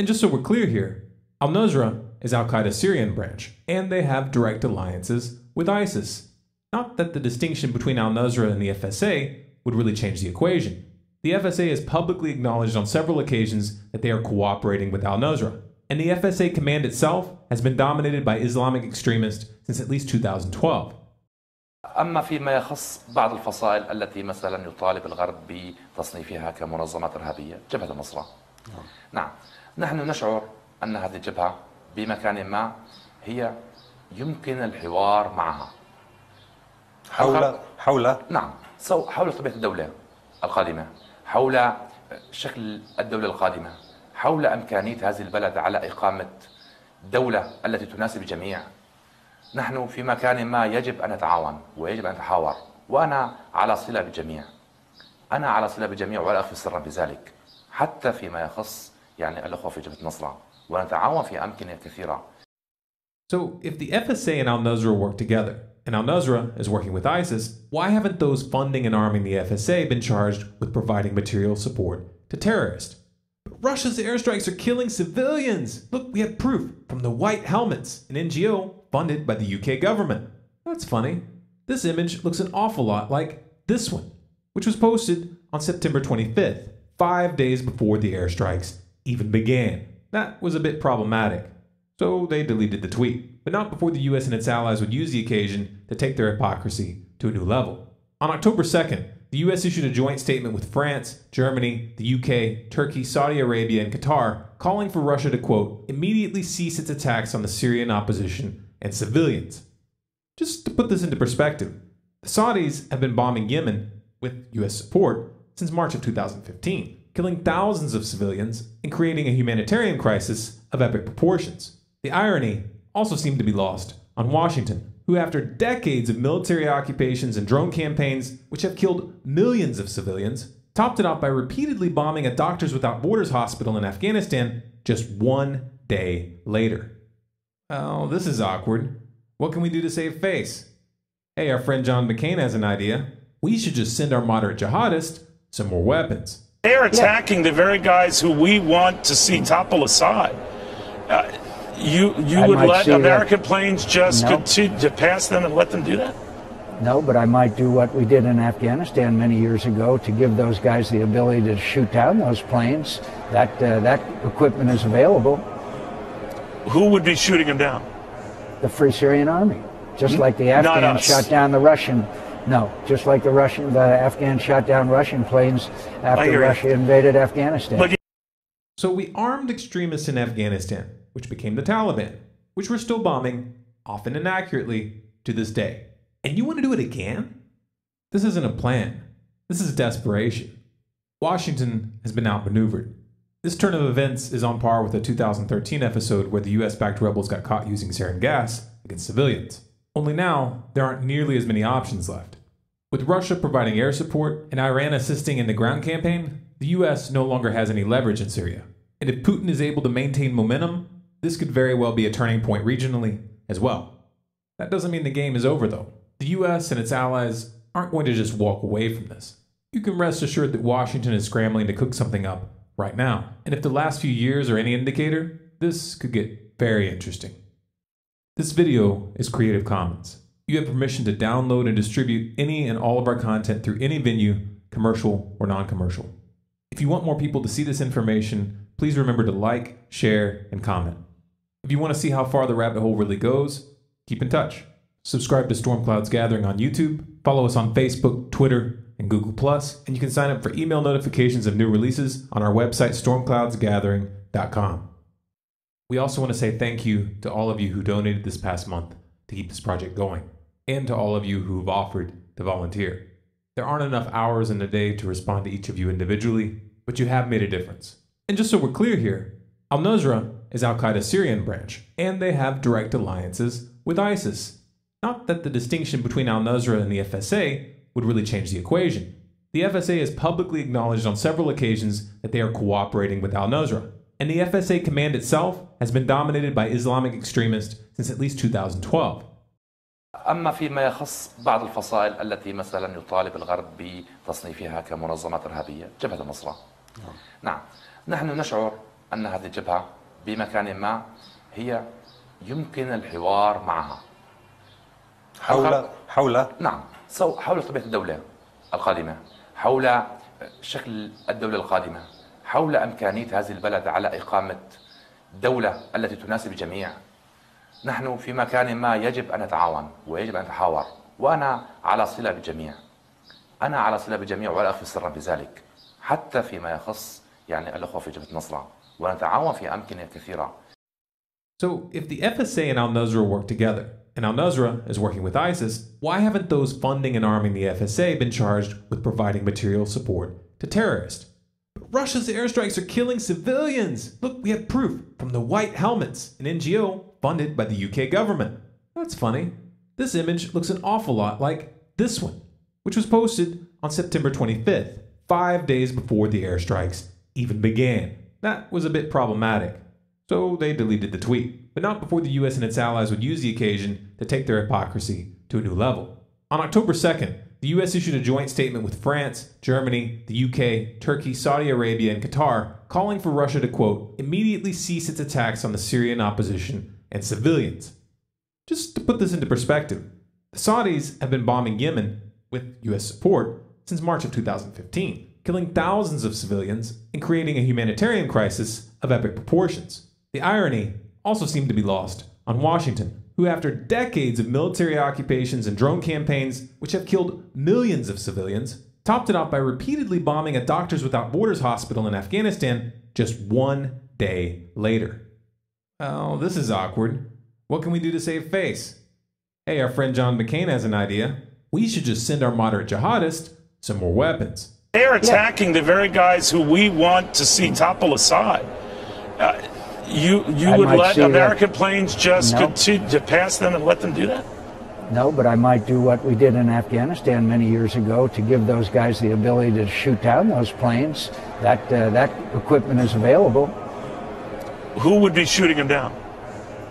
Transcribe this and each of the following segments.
And just so we're clear here, Al Nusra is Al Qaeda's Syrian branch, and they have direct alliances with ISIS. Not that the distinction between Al Nusra and the FSA would really change the equation. The FSA has publicly acknowledged on several occasions that they are cooperating with Al Nusra, and the FSA command itself has been dominated by Islamic extremists since at least 2012. أما فيما يخص بعض الفصائل التي مثلا يطالب الغرب بتصنيفها نعم. نعم نحن نشعر أن هذه الجبهة بمكان ما هي يمكن الحوار معها حول حول نعم حول طبيعة الدولة القادمة حول شكل الدولة القادمة حول إمكانية هذه البلد على إقامة دولة التي تناسب الجميع نحن في مكان ما يجب أن نتعاون ويجب أن نتحاور وأنا على صلة بالجميع أنا على صلة بالجميع ولا أخفي سرا بذلك حتى فيما يخص يعني في ونتعاون في So if the FSA and al-Nusra work together, and al-Nusra is working with ISIS, why haven't those funding and arming the FSA been charged with providing material support to terrorists? But Russia's airstrikes are killing civilians. Look, we have proof from the White Helmets, an NGO funded by the UK government. That's funny. This image looks an awful lot like this one, which was posted on September 25th five days before the airstrikes even began. That was a bit problematic, so they deleted the tweet, but not before the US and its allies would use the occasion to take their hypocrisy to a new level. On October 2nd, the US issued a joint statement with France, Germany, the UK, Turkey, Saudi Arabia, and Qatar, calling for Russia to, quote, immediately cease its attacks on the Syrian opposition and civilians. Just to put this into perspective, the Saudis have been bombing Yemen with US support since March of 2015, killing thousands of civilians and creating a humanitarian crisis of epic proportions. The irony also seemed to be lost on Washington, who, after decades of military occupations and drone campaigns, which have killed millions of civilians, topped it off by repeatedly bombing a Doctors Without Borders hospital in Afghanistan just one day later. Oh, this is awkward. What can we do to save face? Hey, our friend John McCain has an idea. We should just send our moderate jihadists some more weapons. They're attacking yeah. the very guys who we want to see topple Assad. Uh, you you I would let American that. planes just continue to pass them and let them do that? No, but I might do what we did in Afghanistan many years ago to give those guys the ability to shoot down those planes. That uh, that equipment is available. Who would be shooting them down? The Free Syrian Army, just hmm? like the Afghans shot down the Russian no, just like the Russian, the Afghan shot down Russian planes after Russia you. invaded Afghanistan. So we armed extremists in Afghanistan, which became the Taliban, which we're still bombing, often inaccurately, to this day. And you want to do it again? This isn't a plan. This is desperation. Washington has been outmaneuvered. This turn of events is on par with the 2013 episode where the US backed rebels got caught using sarin gas against civilians. Only now, there aren't nearly as many options left. With Russia providing air support and Iran assisting in the ground campaign, the US no longer has any leverage in Syria. And if Putin is able to maintain momentum, this could very well be a turning point regionally as well. That doesn't mean the game is over, though. The US and its allies aren't going to just walk away from this. You can rest assured that Washington is scrambling to cook something up right now. And if the last few years are any indicator, this could get very interesting. This video is Creative Commons. You have permission to download and distribute any and all of our content through any venue, commercial or non-commercial. If you want more people to see this information, please remember to like, share, and comment. If you want to see how far the rabbit hole really goes, keep in touch. Subscribe to Stormcloud's Gathering on YouTube, follow us on Facebook, Twitter, and Google+, and you can sign up for email notifications of new releases on our website stormcloudsgathering.com. We also want to say thank you to all of you who donated this past month to keep this project going, and to all of you who've offered to volunteer. There aren't enough hours in a day to respond to each of you individually, but you have made a difference. And just so we're clear here, Al Nusra is Al Qaeda's Syrian branch, and they have direct alliances with ISIS. Not that the distinction between Al Nusra and the FSA would really change the equation. The FSA has publicly acknowledged on several occasions that they are cooperating with Al Nusra. and the FSA command itself has been dominated by Islamic extremists since at least 2012. أما فيما يخص بعض الفصائل التي مثلا يطالب الغرب بتصنيفها كمنظمات إرهابية جبهة النصرة نعم. نعم نحن نشعر أن هذه الجبهة بمكان ما هي يمكن الحوار معها حول حول نعم حول طبيعة الدولة القادمة حول شكل الدولة القادمة حول امكانيه هذه البلد على اقامه دوله التي تناسب الجميع نحن في مكان ما يجب ان نتعاون ويجب ان نتحاور وانا على صله بالجميع انا على صله بالجميع ولا اخفي سرا في ذلك حتى فيما يخص يعني الاخوه في جبهه نصره ونتعاون في امكنه كثيره So if the FSA and al-Nusra work together, and al-Nusra is working with ISIS, why haven't those funding and arming the FSA been charged with providing material support to terrorists? Russia's airstrikes are killing civilians. Look, we have proof from the White Helmets, an NGO funded by the UK government. That's funny. This image looks an awful lot like this one, which was posted on September 25th, five days before the airstrikes even began. That was a bit problematic. So they deleted the tweet, but not before the US and its allies would use the occasion to take their hypocrisy to a new level. On October 2nd, the U.S. issued a joint statement with France, Germany, the U.K., Turkey, Saudi Arabia, and Qatar, calling for Russia to, quote, immediately cease its attacks on the Syrian opposition and civilians. Just to put this into perspective, the Saudis have been bombing Yemen with U.S. support since March of 2015, killing thousands of civilians and creating a humanitarian crisis of epic proportions. The irony also seemed to be lost on Washington, who, after decades of military occupations and drone campaigns, which have killed millions of civilians, topped it off by repeatedly bombing a Doctors Without Borders hospital in Afghanistan just one day later. Oh, this is awkward. What can we do to save face? Hey, our friend John McCain has an idea. We should just send our moderate jihadists some more weapons. They are attacking the very guys who we want to see topple Assad. Uh, you you I would let American that. planes just continue to pass them and let them do that? No, but I might do what we did in Afghanistan many years ago to give those guys the ability to shoot down those planes. That uh, that equipment is available. Who would be shooting them down?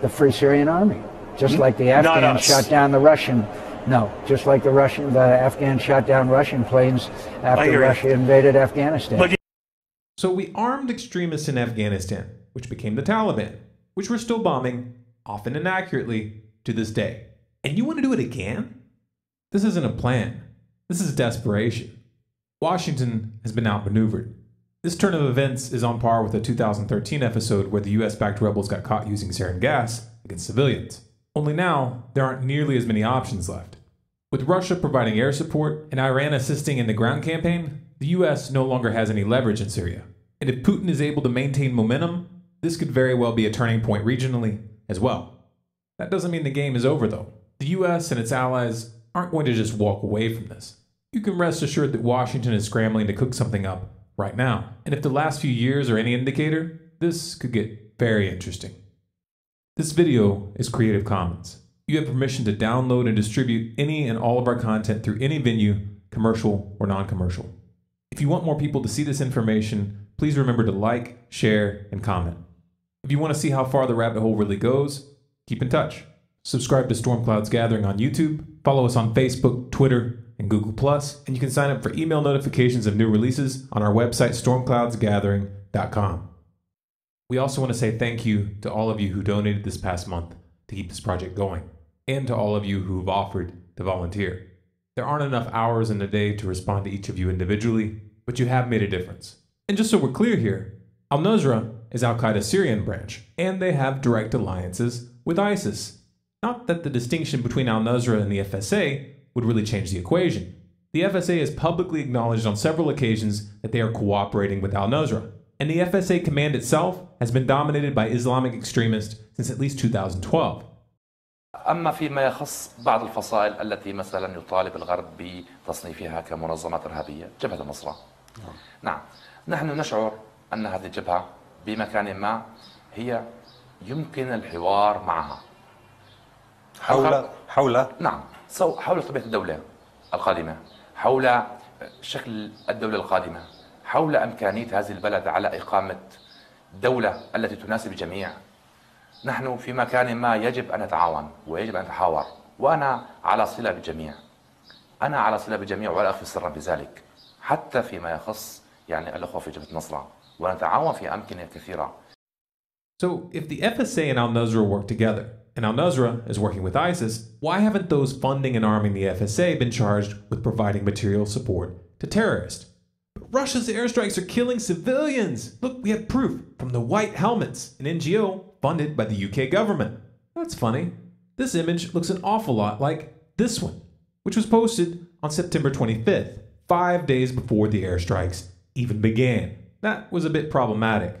The Free Syrian Army, just hmm? like the Afghans shot down the Russian. No, just like the Russian, the Afghans shot down Russian planes after Russia you. invaded Afghanistan. So we armed extremists in Afghanistan which became the Taliban, which we're still bombing, often inaccurately, to this day. And you want to do it again? This isn't a plan. This is desperation. Washington has been outmaneuvered. This turn of events is on par with the 2013 episode where the US backed rebels got caught using sarin gas against civilians. Only now, there aren't nearly as many options left. With Russia providing air support and Iran assisting in the ground campaign, the US no longer has any leverage in Syria. And if Putin is able to maintain momentum, this could very well be a turning point regionally as well. That doesn't mean the game is over, though. The US and its allies aren't going to just walk away from this. You can rest assured that Washington is scrambling to cook something up right now. And if the last few years are any indicator, this could get very interesting. This video is Creative Commons. You have permission to download and distribute any and all of our content through any venue, commercial or non commercial. If you want more people to see this information, please remember to like, share, and comment. If you want to see how far the rabbit hole really goes, keep in touch. Subscribe to Stormcloud's Gathering on YouTube, follow us on Facebook, Twitter, and Google, and you can sign up for email notifications of new releases on our website, stormcloudsgathering.com. We also want to say thank you to all of you who donated this past month to keep this project going, and to all of you who've offered to volunteer. There aren't enough hours in a day to respond to each of you individually, but you have made a difference. And just so we're clear here, Al Nusra is Al Qaeda's Syrian branch, and they have direct alliances with ISIS. Not that the distinction between al Nusra and the FSA would really change the equation. The FSA has publicly acknowledged on several occasions that they are cooperating with al Nusra, and the FSA command itself has been dominated by Islamic extremists since at least 2012. أما فيما يخص بعض الفصائل التي مثلا يطالب الغرب بتصنيفها كمنظمات إرهابية جبهة النصرة نعم نحن نشعر أن هذه الجبهة بمكان ما هي يمكن الحوار معها حول حول نعم حول طبيعة الدولة القادمة حول آه، شكل الدولة القادمة حول إمكانية هذه البلد على إقامة دولة التي تناسب الجميع نحن في مكان ما يجب أن نتعاون ويجب أن نتحاور وأنا على صلة بالجميع أنا على صلة بالجميع ولا أخفي سرا بذلك حتى فيما يخص يعني الأخوة في جبهة النصرة ونتعاون في كثيرة. So if the FSA and Al-Nusra work together, and Al-Nusra is working with ISIS, why haven't those funding and arming the FSA been charged with providing material support to terrorists? But Russia's airstrikes are killing civilians. Look, we have proof from the White Helmets, an NGO funded by the UK government. That's funny. This image looks an awful lot like this one, which was posted on September 25th, five days before the airstrikes even began. That was a bit problematic,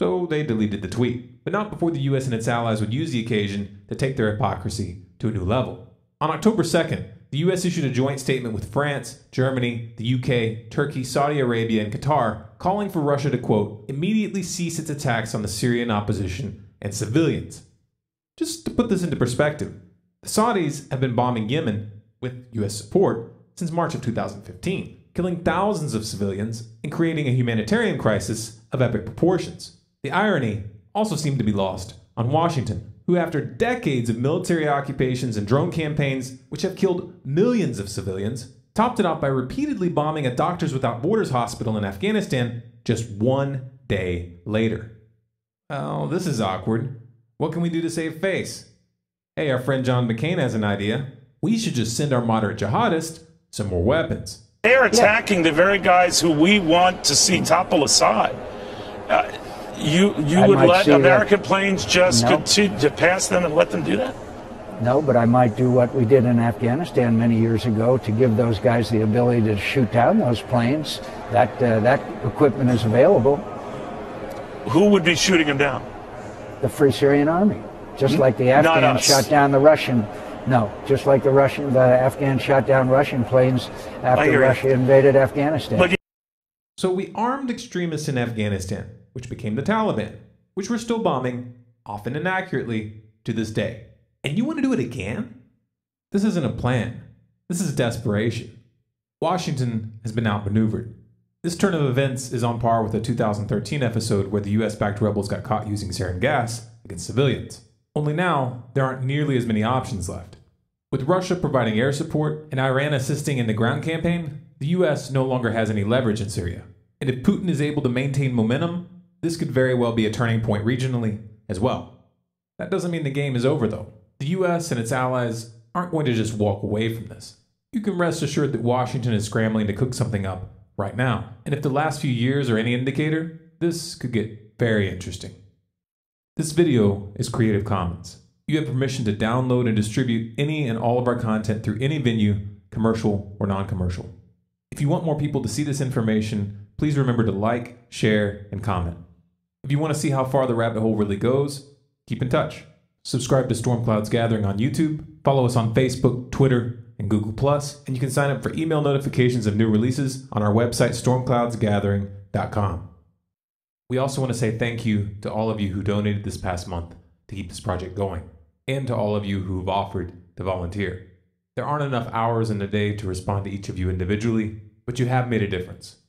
so they deleted the tweet, but not before the US and its allies would use the occasion to take their hypocrisy to a new level. On October 2nd, the US issued a joint statement with France, Germany, the UK, Turkey, Saudi Arabia, and Qatar, calling for Russia to, quote, immediately cease its attacks on the Syrian opposition and civilians. Just to put this into perspective, the Saudis have been bombing Yemen with US support since March of 2015 killing thousands of civilians and creating a humanitarian crisis of epic proportions. The irony also seemed to be lost on Washington, who, after decades of military occupations and drone campaigns, which have killed millions of civilians, topped it off by repeatedly bombing a Doctors Without Borders hospital in Afghanistan just one day later. Oh, this is awkward. What can we do to save face? Hey, our friend John McCain has an idea. We should just send our moderate jihadists some more weapons. They're attacking yeah. the very guys who we want to see topple Assad. Uh, you you I would let American that. planes just no. continue to pass them and let them do that? No, but I might do what we did in Afghanistan many years ago to give those guys the ability to shoot down those planes. That uh, that equipment is available. Who would be shooting them down? The Free Syrian Army, just hmm? like the Afghans shot down the Russian no, just like the Russian, the Afghan shot down Russian planes after Russia you. invaded Afghanistan. So we armed extremists in Afghanistan, which became the Taliban, which we're still bombing, often inaccurately, to this day. And you want to do it again? This isn't a plan. This is desperation. Washington has been outmaneuvered. This turn of events is on par with the 2013 episode where the US backed rebels got caught using sarin gas against civilians. Only now, there aren't nearly as many options left. With Russia providing air support and Iran assisting in the ground campaign, the US no longer has any leverage in Syria. And if Putin is able to maintain momentum, this could very well be a turning point regionally as well. That doesn't mean the game is over, though. The US and its allies aren't going to just walk away from this. You can rest assured that Washington is scrambling to cook something up right now. And if the last few years are any indicator, this could get very interesting. This video is Creative Commons you have permission to download and distribute any and all of our content through any venue, commercial or non commercial. If you want more people to see this information, please remember to like, share, and comment. If you want to see how far the rabbit hole really goes, keep in touch. Subscribe to Stormcloud's Gathering on YouTube, follow us on Facebook, Twitter, and Google, and you can sign up for email notifications of new releases on our website, stormcloudsgathering.com. We also want to say thank you to all of you who donated this past month to keep this project going and to all of you who've offered to volunteer. There aren't enough hours in a day to respond to each of you individually, but you have made a difference.